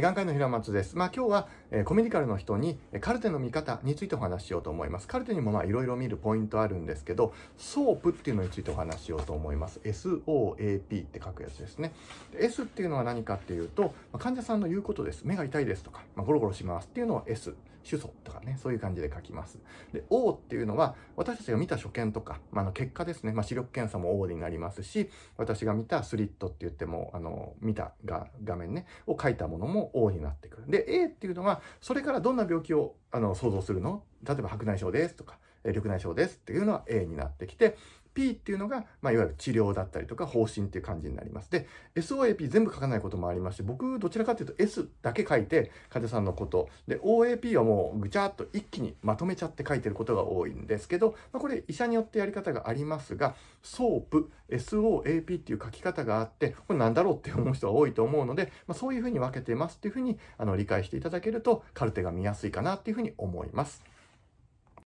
眼科医の平松です。まあ、今日は、えコメディカルの人に、えカルテの見方についてお話しようと思います。カルテにもまあいろいろ見るポイントあるんですけど、ソープっていうのについてお話しようと思います。SOAP って書くやつですね。S っていうのは何かっていうと、まあ、患者さんの言うことです。目が痛いですとか、まあ、ゴロゴロしますっていうのを S。手相とかね、そういう感じで書きます。で、O っていうのは、私たちが見た所見とか、まあ、あの結果ですね、まあ、視力検査も O になりますし、私が見たスリットって言っても、あの、見たが画面ね、を書いたものも O になってくる。で、A っていうのが、それからどんな病気をあの想像するの例えば白内障ですとか、緑内障ですっていうのは A になってきて、P っていうのが、まあ、いわゆる治療だったりとか方針っていう感じになります。で、SOAP 全部書かないこともありまして、僕どちらかというと S だけ書いて患者さんのこと、で、OAP はもうぐちゃっと一気にまとめちゃって書いてることが多いんですけど、まあ、これ医者によってやり方がありますが、SOAP、SOAP っていう書き方があって、これなんだろうって思う人は多いと思うので、まあ、そういうふうに分けてますっていうふうにあの理解していただけると、カルテが見やすいかなっていうふうに思います。